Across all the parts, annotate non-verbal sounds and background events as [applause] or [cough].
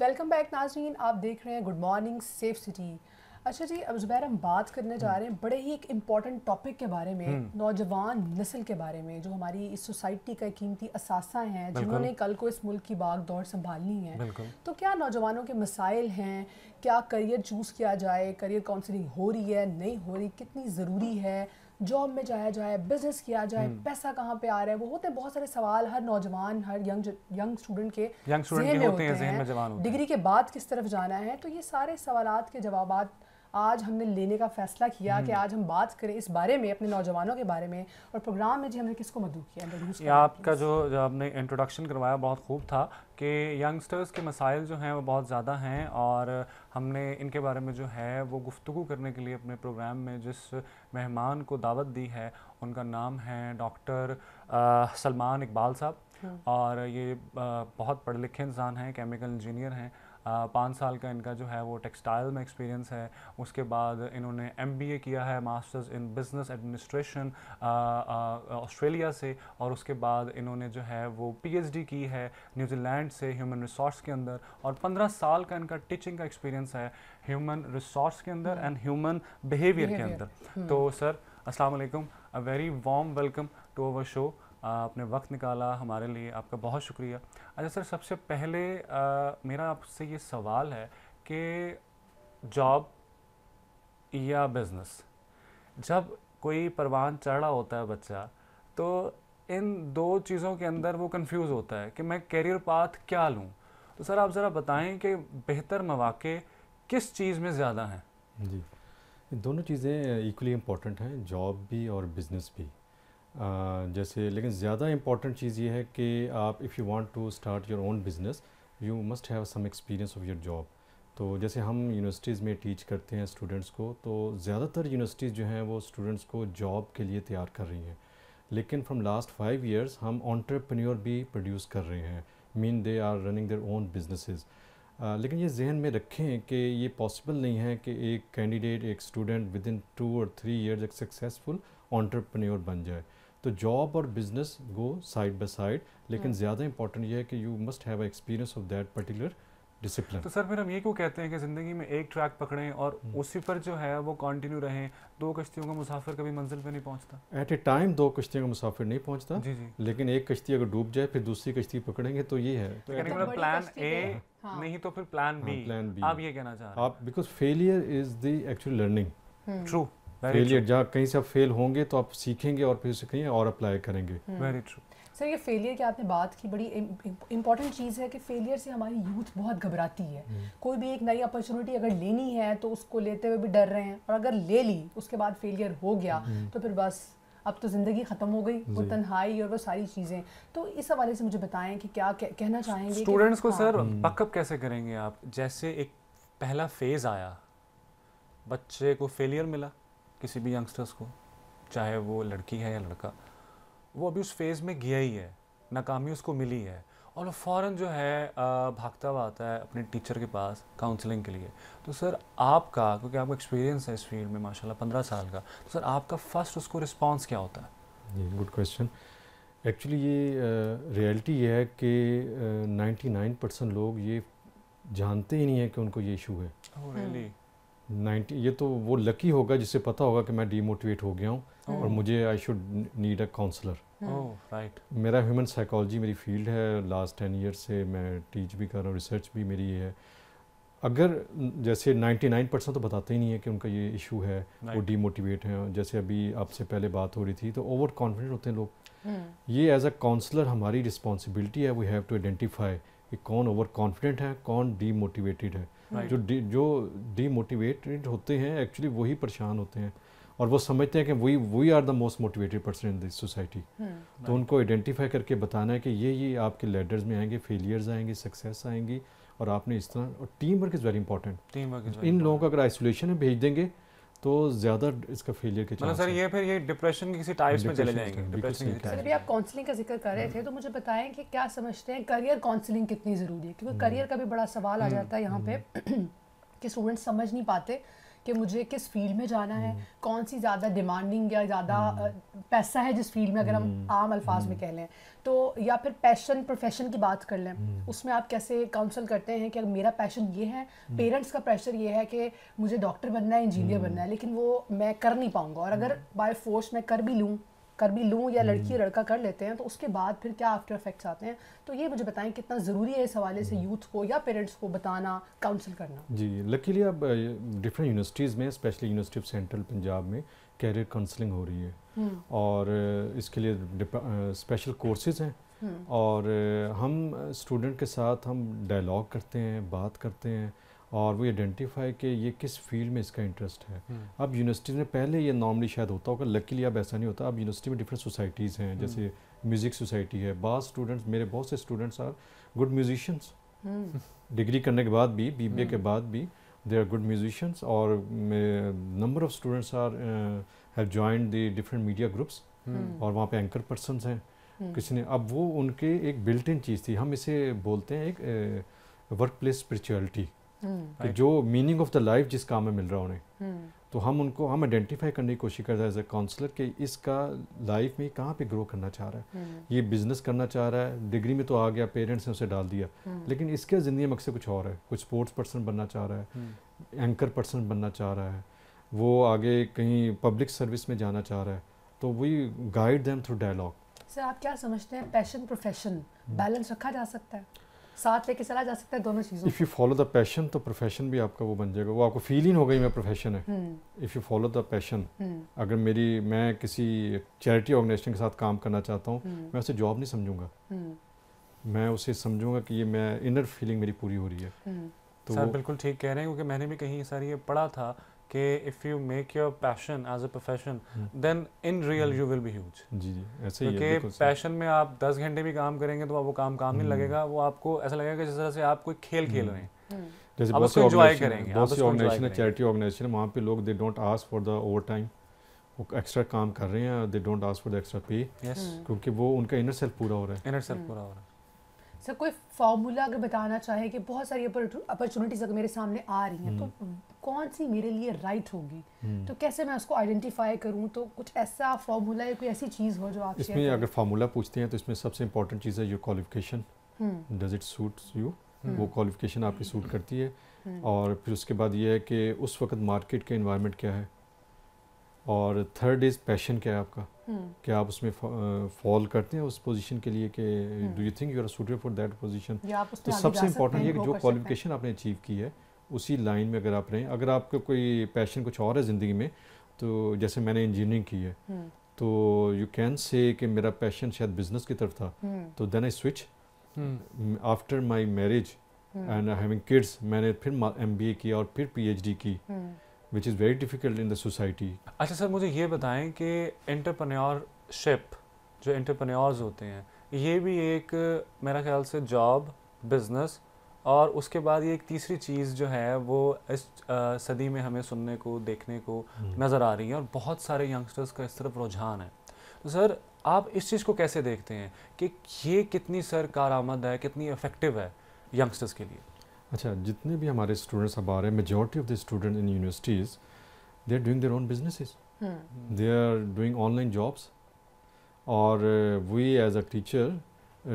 Welcome back नाजरीन आप देख रहे हैं गुड मॉर्निंग सेफ सिटी अच्छा जी अब ज़ुबैर हम बात करने जा रहे हैं बड़े ही एक इम्पॉर्टेंट टॉपिक के बारे में हम्म। नौजवान नस्ल के बारे में जो हमारी इस सोसाइटी का कीमती असासा हैं जिन्होंने कल को इस मुल्क की बाग दौड़ संभालनी है तो क्या नौजवानों के मसाइल हैं क्या करियर चूज़ किया जाए करियर काउंसलिंग हो रही है नहीं हो रही कितनी ज़रूरी है जॉब में जाया जाए बिजनेस किया जाए हम्म। पैसा कहाँ पे आ रहा है वो होते हैं बहुत सारे सवाल हर नौजवान हर यंग यंग स्टूडेंट के यंग स्टूडेंट होते, होते हैं डिग्री के बाद किस तरफ जाना है तो ये सारे सवाल के जवाब आज हमने लेने का फैसला किया कि हम्म। आज हम बात करें इस बारे में अपने नौजवानों के बारे में और प्रोग्राम में जी हमने किसको मदू किया आपका जो आपने इंट्रोडक्शन करवाया बहुत खूब था कि यंगस्टर्स के मसाइल जो हैं वो बहुत ज़्यादा हैं और हमने इनके बारे में जो है वो गुफ्तु करने के लिए अपने प्रोग्राम में जिस मेहमान को दावत दी है उनका नाम है डॉक्टर सलमान इकबाल साहब हम्म। और ये बहुत पढ़े लिखे इंसान हैं केमिकल इंजीनियर हैं पाँच साल का इनका जो है वो टेक्सटाइल में एक्सपीरियंस है उसके बाद इन्होंने एम किया है masters in business administration Australia से और उसके बाद इन्होंने जो है वो पीएचडी की है न्यूजीलैंड से ह्यूमन रिसोर्स के अंदर और पंद्रह साल का इनका टीचिंग का एक्सपीरियंस है ह्यूमन रिसोर्स के अंदर एंड ह्यूमन बिहेवियर के अंदर हम्म। तो सर अस्सलाम a very warm welcome to our show आपने वक्त निकाला हमारे लिए आपका बहुत शुक्रिया अच्छा सर सबसे पहले आ, मेरा आपसे ये सवाल है कि जॉब या बिज़नेस जब कोई परवान चढ़ा होता है बच्चा तो इन दो चीज़ों के अंदर वो कंफ्यूज होता है कि मैं कैरियर पाथ क्या लूँ तो सर आप ज़रा बताएं कि बेहतर मौाक़े किस चीज़ में ज़्यादा हैं जी दोनों चीज़ें इक्वली इम्पॉर्टेंट हैं जॉब भी और बिज़नेस भी जैसे लेकिन ज़्यादा इम्पॉर्टेंट चीज़ ये है कि आप if you want to start your own business you must have some experience of your job तो जैसे हम यूनिवर्सिटीज़ में टीच करते हैं स्टूडेंट्स को तो ज़्यादातर यूनिवर्सिटीज़ जो हैं वो स्टूडेंट्स को जॉब के लिए तैयार कर रही हैं लेकिन फ्रॉम लास्ट फाइव ईयर्स हम ऑन्टरप्रन्योर भी प्रोड्यूस कर रहे हैं mean they are running their own businesses लेकिन ये जहन में रखें कि ये पॉसिबल नहीं है कि एक कैंडिडेट एक स्टूडेंट विद इन टू और थ्री ईयर्स एक सक्सेसफुल ऑन्टरप्रन्योर बन जाए तो जॉब और business go side by side लेकिन हाँ। ज़्यादा इंपॉर्टेंट ये है कि you must have experience of that particular discipline तो सर फिर हम ये क्यों कहते हैं कि ज़िंदगी में एक ट्रैक पकड़ें और हम्म। उसी पर जो है वो कंटिन्यू रहें दो कश्तियों का मुसाफिर कभी मंजिल पे नहीं पहुंचता एट ए टाइम दो कश्तियों का मुसाफिर नहीं पहुंचता जी जी लेकिन एक कश्ती अगर डूब जाए फिर दूसरी कश्ती पकड़ेंगे तो ये है तो तो, तो मतलब प्लान हाँ। ए नहीं तो फिर प्लान बी प्लान बी आप ये कहना चाह रहे हैं आप because failure is the actual learning true failure जहाँ कहीं से आप फेल होंगे तो आप सीखेंगे और फिर उसे कहीं और अप्लाई करेंगे वेरी ट्रू सर ये फेलियर की आपने बात की बड़ी इंपॉर्टेंट चीज़ है कि फेलियर से हमारी यूथ बहुत घबराती है hmm. कोई भी एक नई अपॉर्चुनिटी अगर लेनी है तो उसको लेते हुए भी डर रहे हैं और अगर ले ली उसके बाद फेलियर हो गया hmm. तो फिर बस अब तो ज़िंदगी ख़त्म हो गई वो तनहाई और वो सारी चीज़ें तो इस हवाले से मुझे बताएं कि क्या कह, कहना चाहेंगे स्टूडेंट्स को हाँ। Sir pick up hmm. कैसे करेंगे आप जैसे एक पहला फेज़ आया बच्चे को फेलियर मिला किसी भी यंगस्टर्स को चाहे वो लड़की है या लड़का वो अभी उस फेज़ में गया ही है नाकामी उसको मिली है और फ़ौर जो है भागता हुआ आता है अपने टीचर के पास काउंसलिंग के लिए तो सर आपका क्योंकि आपका एक्सपीरियंस है इस फील्ड में माशाल्लाह पंद्रह साल का तो सर आपका फ़र्स्ट उसको रिस्पांस क्या होता है जी गुड क्वेश्चन एक्चुअली ये रियलिटी ये है कि नाइन्टी नाइन परसेंट लोग ये जानते ही नहीं है कि उनको ये इशू है oh, really? 90 ये तो वो लकी होगा जिसे पता होगा कि मैं डीमोटिवेट हो गया हूँ हम्म। हम्म। oh. और मुझे I should need a counsellor right मेरा ह्यूमन साइकोलॉजी मेरी फील्ड है लास्ट टेन ईयर से मैं टीच भी कर रहा हूँ रिसर्च भी मेरी है अगर जैसे 99 परसेंट तो बताते ही नहीं है कि उनका ये इशू है right. वो डीमोटिवेट हैं जैसे अभी आपसे पहले बात हो रही थी तो ओवर कॉन्फिडेंट होते हैं लोग hmm. ये एज अ काउंसलर हमारी रिस्पॉन्सिबिलिटी है वी हैव टू आइडेंटिफाई कि कौन ओवर कॉन्फिडेंट है कौन डीमोटिवेटेड है जो डी जो डीमोटिवेटेड होते हैं एक्चुअली वही परेशान होते हैं और वो समझते हैं कि वही we are the most motivated person in this society तो उनको आइडेंटिफाई करके बताना है कि ये ये आपके लेडर्स में आएंगे फेलियर्स आएंगे सक्सेस आएंगी और आपने इस तरह और team work is very important team work इन लोगों को अगर आइसोलेशन में भेज देंगे तो ज़्यादा इसका फेलियर के चांस मतलब सर ये फिर ये डिप्रेशन के किसी टाइप्स में चले जाएंगे डिप्रेशन सर अभी आप काउंसलिंग का जिक्र कर रहे थे तो मुझे बताएं कि क्या समझते हैं करियर काउंसलिंग कितनी ज़रूरी है क्योंकि करियर हम्म। का भी बड़ा सवाल आ जाता है यहाँ पे हम्म। [clears throat] कि स्टूडेंट्स समझ नहीं पाते कि मुझे किस फील्ड में जाना है हम्म। कौन सी ज़्यादा डिमांडिंग या ज़्यादा हम्म। पैसा है जिस फील्ड में अगर हम हम्म। आम अल्फाज में कह लें तो या फिर पैशन प्रोफेशन की बात कर लें उसमें आप कैसे काउंसल करते हैं कि अगर मेरा पैशन ये है पेरेंट्स का प्रेशर ये है कि मुझे डॉक्टर बनना है इंजीनियर बनना है लेकिन वो मैं कर नहीं पाऊँगा और अगर बाय फोर्स मैं कर भी लूँ कर भी लूँ या लड़की हम्म। लड़का कर लेते हैं तो उसके बाद फिर क्या आफ्टर इफेक्ट्स आते हैं तो ये मुझे बताएं कितना ज़रूरी है इस हवाले से यूथ हम्म। को या पेरेंट्स को बताना काउंसिल करना जी लकीली अब डिफरेंट यूनिवर्सिटीज़ में specially university of central Punjab में कैरियर काउंसलिंग हो रही है हम्म। और इसके लिए स्पेशल कोर्सेज हैं और हम स्टूडेंट के साथ हम डायलॉग करते हैं बात करते हैं और वो आइडेंटिफाई कि ये किस फील्ड में इसका इंटरेस्ट है हम्म। अब यूनिवर्सिटी में पहले ये नॉर्मली शायद होता होगा लकीली अब ऐसा नहीं होता अब यूनिवर्सिटी में डिफरेंट सोसाइटीज़ हैं हम्म। जैसे म्यूज़िक सोसाइटी है बास स्टूडेंट्स मेरे बहुत से students are good musicians degree करने के बाद भी बी के हम्म। बाद भी दे आर गुड म्यूजिशंस और number of students are have join the different media groups और वहाँ पे एंकर पर्सन हैं किसी ने अब वो उनके एक बिल्ट इन चीज़ थी हम इसे बोलते हैं एक वर्क प्लेस स्परिचुअलिटी हम्म। कि जो मीनिंग ऑफ द लाइफ जिस काम में मिल रहा उन्हें हम्म। तो हम उनको हम आइडेंटिफाई करने की कोशिश करते हैं एज ए काउंसलर कि इसका लाइफ में कहाँ पे ग्रो करना चाह रहा है हम्म। ये बिजनेस करना चाह रहा है डिग्री में तो आ गया पेरेंट्स ने उसे डाल दिया लेकिन इसके ज़िंदगी में अक्सर कुछ और है कुछ स्पोर्ट्स पर्सन बनना चाह रहा है एंकर पर्सन बनना चाह रहा है वो आगे कहीं पब्लिक सर्विस में जाना चाह रहा है तो वही guide them through dialogue sir आप क्या समझते हैं पैशन प्रोफेशन बैलेंस रखा जा सकता है साथ लेके चला जा सकता है दोनों चीज़ों if you follow the passion तो प्रोफेशन भी आपका वो बन जाएगा वो आपको फील ही हो गई मैं प्रोफेशन है if you follow the passion अगर मेरी मैं किसी चैरिटी ऑर्गेनाइजेशन के साथ काम करना चाहता हूँ हम्म। मैं उसे जॉब नहीं समझूंगा हम्म। मैं उसे समझूंगा कि ये मैं इनर फीलिंग मेरी पूरी हो रही है हम्म। तो सर बिल्कुल ठीक कह रहे हैं क्योंकि मैंने भी कहीं सर ये पढ़ा था कि if you make your passion as a profession then in real you will be huge जी जी ऐसे क्योंकि पैशन में आप दस घंटे भी काम करेंगे तो वो काम काम नहीं hmm. लगेगा वो आपको ऐसा लगेगा कि जिस तरह से आप कोई खेल खेल hmm. रहे हैं hmm. जैसे बहुत सी ऑर्गेनाइजेशन बहुत सी ऑर्गेनाइजेशन है चैरिटी ऑर्गेनाइजेशन है वहाँ पे लोग they don't ask for the over time वो एक्स्ट्रा काम कर रहे हैं they don't ask for the extra pay क्योंकि वो उनका इनर सेल्फ पूरा हो रहा है इनर सेल्फ पूरा हो रहा है सर कोई फार्मूला अगर बताना चाहे कि बहुत सारी अपॉर्चुनिटीज़ अगर मेरे सामने आ रही हैं तो हम्म। कौन सी मेरे लिए राइट होगी हम्म। तो कैसे मैं उसको आइडेंटिफाई करूं तो कुछ ऐसा फार्मूला या कोई ऐसी चीज़ हो जो आप इसमें अगर फार्मूला पूछते हैं तो इसमें सबसे इंपॉर्टेंट चीज़ है your qualification does it suit you वो क्वालिफिकेशन आपकी सूट करती है हम्म। और फिर उसके बाद ये है कि उस वक्त मार्केट का इन्वायरमेंट क्या है और थर्ड इज़ पैशन क्या है आपका Hmm. कि आप उसमें फॉल करते हैं उस पोजीशन के लिए कि do you think you are suitable for that position तो सबसे इम्पोर्टेंट ये कि जो क्वालिफिकेशन आपने अचीव की है उसी लाइन में अगर आप रहें अगर आपका कोई पैशन कुछ और है ज़िंदगी में तो जैसे मैंने इंजीनियरिंग की है hmm. तो यू कैन से कि मेरा पैशन शायद बिजनेस की तरफ था hmm. तो then I switch after my marriage and having kids मैंने फिर एम बी ए किया और फिर पी एच डी की which is very difficult in the society अच्छा सर मुझे ये बताएं कि एंटरप्रन्योरशिप जो एंटरप्रन्योर्स होते हैं ये भी एक मेरा ख्याल से जॉब बिजनेस और उसके बाद ये एक तीसरी चीज़ जो है वो इस आ, सदी में हमें सुनने को देखने को हम्म। नज़र आ रही है और बहुत सारे यंगस्टर्स का इस तरफ रुझान है तो सर आप इस चीज़ को कैसे देखते हैं कि ये कितनी सर कार है कितनी इफ़ेक्टिव है यंगस्टर्स के लिए अच्छा जितने भी हमारे स्टूडेंट्स अब आ रहे हैं majority of the student in universities they are doing their own business they are doing online jobs और we as a teacher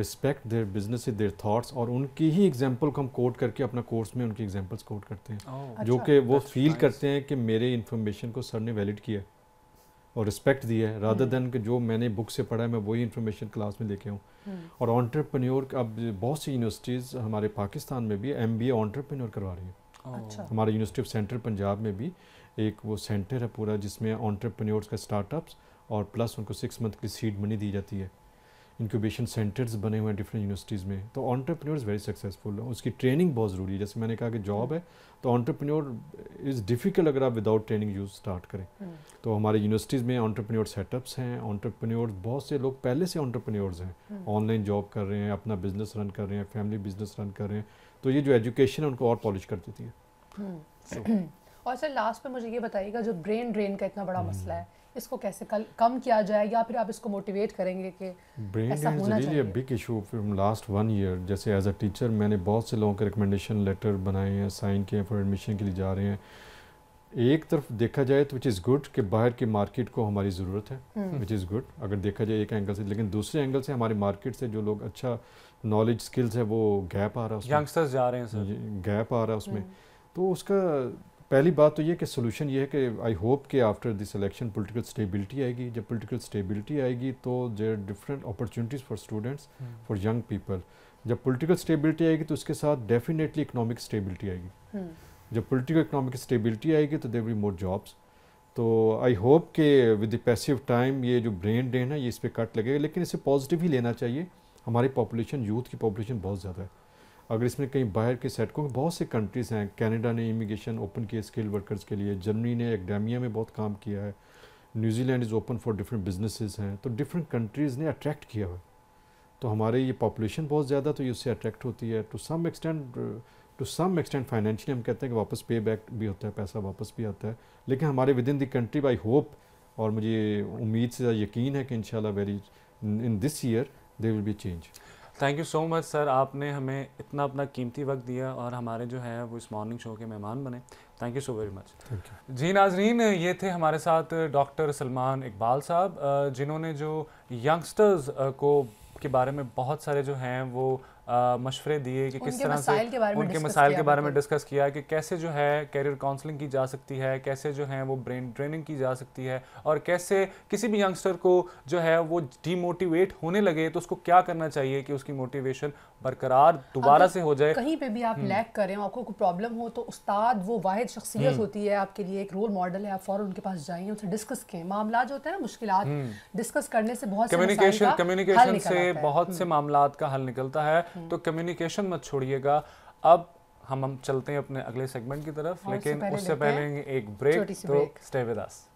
respect their business their thoughts और उनकी ही एग्जाम्पल को हम कोट करके अपना कोर्स में उनकी एग्जाम्पल्स कोट करते हैं oh. जो अच्छा, कि वो फील nice. करते हैं कि मेरे इन्फॉर्मेशन को सर ने वैलिड किया और रिस्पेक्ट दी है राधा देन के जो मैंने बुक से पढ़ा है मैं वही इन्फॉर्मेशन क्लास में लेके हूँ hmm. और ऑन्टरप्रन्योर अब बहुत सी यूनिवर्सिटीज़ हमारे पाकिस्तान में भी एम बी ऑन्टरप्रन्योर करवा रही है अच्छा। हमारे यूनिवर्सिटी ऑफ सेंटर पंजाब में भी एक वो सेंटर है पूरा जिसमें ऑन्टरप्रन्योर्स का स्टार्टअप्स और प्लस उनको सिक्स मंथ की सीड मनी दी जाती है इंक्यूबेशन सेंटर्स बने हुए हैं डिफरेंट यूनिवर्सिटीज़ में तो ऑन्टरप्रीनियोर वेरी सक्सेसफुल है उसकी ट्रेनिंग बहुत ज़रूरी है जैसे मैंने कहा कि जॉब है तो ऑन्टरप्रीनियोर इज़ डिफ़िकल्ट अगर आप विदाउट ट्रेनिंग यूज स्टार्ट करें hmm. तो हमारे यूनिवर्सिटीज़ में ऑन्टरप्रीनियोर सेटअप्स हैं ऑन्टरप्रीनियोर बहुत से लोग पहले से ऑन्टरप्रन्योर्स हैं ऑनलाइन hmm. जॉब कर रहे हैं अपना बिजनेस रन कर रहे हैं फैमिली बिजनेस रन कर रहे हैं तो ये जो एजुकेशन है उनको और पॉलिश कर देती है hmm. [clears throat] और सर लास्ट में मुझे ये बताइएगा जो ब्रेन ड्रेन का इतना बड़ा मसला है इसको कैसे कल कम किया जाए या फिर आप इसको मोटिवेट करेंगे कि ब्रेन ऐसा होना big issue from last one year जैसे एज अ टीचर मैंने बहुत से लोगों के रिकमेंडेशन लेटर बनाए हैं साइन किए हैं फॉर एडमिशन के लिए जा रहे हैं एक तरफ देखा जाए तो विच इज़ गुड कि बाहर की मार्केट को हमारी ज़रूरत है विच इज़ गुड अगर देखा जाए एक एंगल से लेकिन दूसरे एंगल से हमारे मार्केट से जो लोग अच्छा नॉलेज स्किल्स है वो गैप आ रहा है यंगस्टर्स जा रहे हैं सर गैप आ रहा है उसमें हम्म। तो उसका पहली बात तो ये कि सोल्यूशन ये है कि आई होप कि after this election political stability आएगी जब पॉलिटिकल स्टेबिलिटी आएगी तो there different opportunities for students for young people जब पॉलिटिकल स्टेबिलिटी आएगी तो उसके साथ डेफिनेटली इकोनॉमिक स्टेबिलिटी आएगी hmm. जब पॉलिटिकल इकोनॉमिक स्टेबिलिटी आएगी तो देर मोर जॉब्स तो आई होप कि विद द पैसिव टाइम ये जो ब्रेन ड्रेन है ये इस पर कट लगेगा लेकिन इसे पॉजिटिव ही लेना चाहिए हमारी पॉपुलेशन यूथ की पॉपुलेशन बहुत ज़्यादा है अगर इसमें कहीं बाहर के सेट को बहुत से कंट्रीज़ हैं कनाडा ने इमिग्रेशन ओपन किए स्किल वर्कर्स के लिए जर्मनी ने एकडेमिया में बहुत काम किया है New Zealand is open for different businesses हैं तो डिफरेंट कंट्रीज़ ने अट्रैक्ट किया है तो हमारे ये पॉपुलेशन बहुत ज़्यादा तो ये उससे अट्रैक्ट होती है to some extent to some extent financially हम कहते हैं कि वापस पे बैक भी होता है पैसा वापस भी आता है लेकिन हमारे within the country I hope और मुझे उम्मीद से यकीन है कि in very in this year they will be change thank you so much sir आपने हमें इतना अपना कीमती वक्त दिया और हमारे जो है वो इस मॉर्निंग शो के मेहमान बने thank you so very much जी नाजरीन ये थे हमारे साथ डॉक्टर सलमान इकबाल साहब जिन्होंने जो यंगस्टर्स को के बारे में बहुत सारे जो हैं वो मशवरे दिए कि किस तरह से उनके मसाइल के बारे में डिस्कस किया कि कैसे जो है कैरियर काउंसलिंग की जा सकती है कैसे जो है वो ब्रेन ट्रेनिंग की जा सकती है और कैसे किसी भी यंगस्टर को जो है वो डीमोटिवेट होने लगे तो उसको क्या करना चाहिए कि उसकी मोटिवेशन बरकरार दोबारा से हो जाए कहीं पे भी आप लैक हम्म। करें आपको कोई प्रॉब्लम हो तो उस्ताद वो वाद शख्सियत हम्म। होती है आपके लिए एक रोल मॉडल है आप फौरन उनके पास जाइए उनसे डिस्कस किए मामला जो होते हैं ना मुश्किल डिस्कस हम्म। करने से बहुत कम्युनिकेशन कम्युनिकेशन से बहुत से मामला का हल निकलता है तो कम्युनिकेशन मत छोड़िएगा अब हम हम चलते हैं अपने अगले सेगमेंट की तरफ लेकिन उससे पहले एक ब्रेक तो स्टे विद अस